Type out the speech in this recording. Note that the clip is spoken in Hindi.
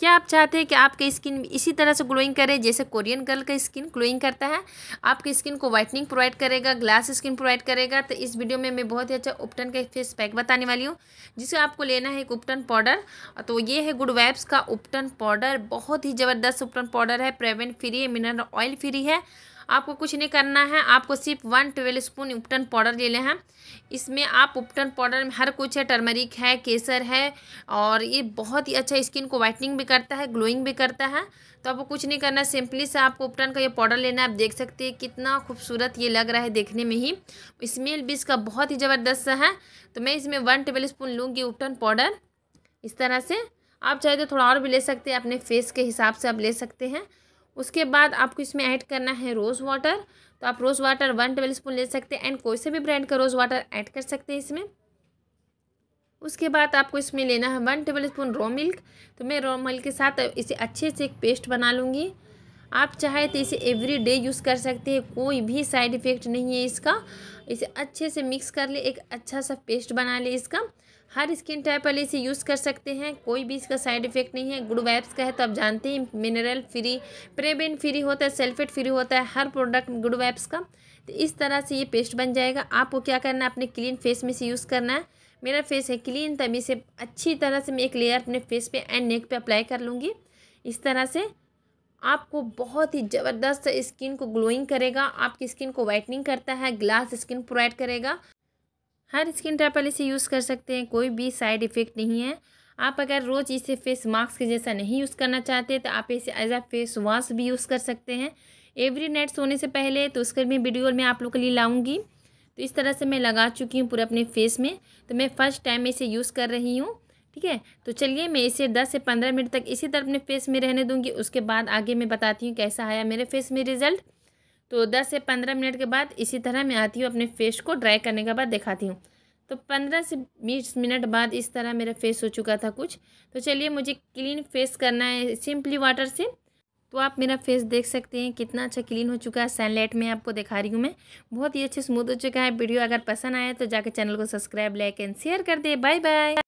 क्या आप चाहते हैं कि आपकी स्किन इसी तरह से ग्लोइंग करे जैसे कोरियन गर्ल का स्किन ग्लोइंग करता है आपकी स्किन को व्हाइटनिंग प्रोवाइड करेगा ग्लास स्किन प्रोवाइड करेगा तो इस वीडियो में मैं बहुत ही अच्छा उपटन का फेस पैक बताने वाली हूँ जिसे आपको लेना है एक उपटन पाउडर तो ये है गुड वैब्स का उपटन पाउडर बहुत ही ज़बरदस्त उपटन पाउडर है प्रेवेंट फ्री है मिनरल ऑयल फ्री है आपको कुछ नहीं करना है आपको सिर्फ वन ट्वेल्व स्पून उपटन पाउडर ले लें हैं इसमें आप उपटन पाउडर में हर कुछ है टर्मरिक है केसर है और ये बहुत ही अच्छा स्किन को वाइटनिंग भी करता है ग्लोइंग भी करता है तो आपको कुछ नहीं करना सिंपली से आपको उपटन का ये पाउडर लेना है आप देख सकते हैं कितना खूबसूरत ये लग रहा है देखने में ही स्मेल भी इसका बहुत ही ज़बरदस्त है तो मैं इसमें वन टेबल स्पून लूँगी उपटन पाउडर इस तरह से आप चाहे तो थोड़ा और भी ले सकते हैं अपने फेस के हिसाब से आप ले सकते हैं उसके बाद आपको इसमें ऐड करना है रोज़ वाटर तो आप rose water one tablespoon ले सकते हैं एंड कोई से भी ब्रांड का रोज़ वाटर ऐड कर सकते हैं इसमें उसके बाद आपको इसमें लेना है one tablespoon raw milk तो मैं रो मिल्क के साथ इसे अच्छे से एक पेस्ट बना लूँगी आप चाहे तो इसे एवरी डे यूज़ कर सकते हैं कोई भी साइड इफ़ेक्ट नहीं है इसका इसे अच्छे से मिक्स कर ले एक अच्छा सा पेस्ट बना ले इसका हर स्किन टाइप वाले इसे यूज़ कर सकते हैं कोई भी इसका साइड इफेक्ट नहीं है गुड वाइब्स का है तो आप जानते हैं मिनरल फ्री प्रेबिन फ्री होता है सल्फेट फ्री होता है हर प्रोडक्ट गुड वाइब्स का तो इस तरह से ये पेस्ट बन जाएगा आपको क्या करना है अपने क्लीन फेस में से यूज़ करना है मेरा फेस है क्लीन तभी इसे अच्छी तरह से मैं एक लेयर अपने फेस पे एंड नेक पे अप्लाई कर लूँगी इस तरह से आपको बहुत ही ज़बरदस्त स्किन को ग्लोइंग करेगा आपकी स्किन को वाइटनिंग करता है ग्लास स्किन प्रोवाइड करेगा हर स्किन टाइप वाले इसे यूज़ कर सकते हैं कोई भी साइड इफ़ेक्ट नहीं है आप अगर रोज़ इसे फेस मास्क के जैसा नहीं यूज़ करना चाहते तो आप इसे एज आ फेस वॉश भी यूज़ कर सकते हैं एवरी नाइट सोने से पहले तो उसके मैं वीडियो में आप लोग के लिए लाऊंगी तो इस तरह से मैं लगा चुकी हूँ पूरे अपने फेस में तो मैं फ़र्स्ट टाइम इसे यूज़ कर रही हूँ ठीक है तो चलिए मैं इसे दस से पंद्रह मिनट तक इसी तरह अपने फेस में रहने दूंगी उसके बाद आगे मैं बताती हूँ कैसा आया मेरे फेस में रिज़ल्ट तो दस से पंद्रह मिनट के बाद इसी तरह मैं आती हूँ अपने फेस को ड्राई करने के बाद दिखाती हूँ तो पंद्रह से बीस मिनट बाद इस तरह मेरा फेस हो चुका था कुछ तो चलिए मुझे क्लीन फेस करना है सिंपली वाटर से तो आप मेरा फेस देख सकते हैं कितना अच्छा क्लीन हो चुका है सनलाइट में आपको दिखा रही हूँ मैं बहुत ही अच्छे स्मूथ हो चुका है वीडियो अगर पसंद आया तो जाकर चैनल को सब्सक्राइब लाइक एंड शेयर कर दे बाय बाय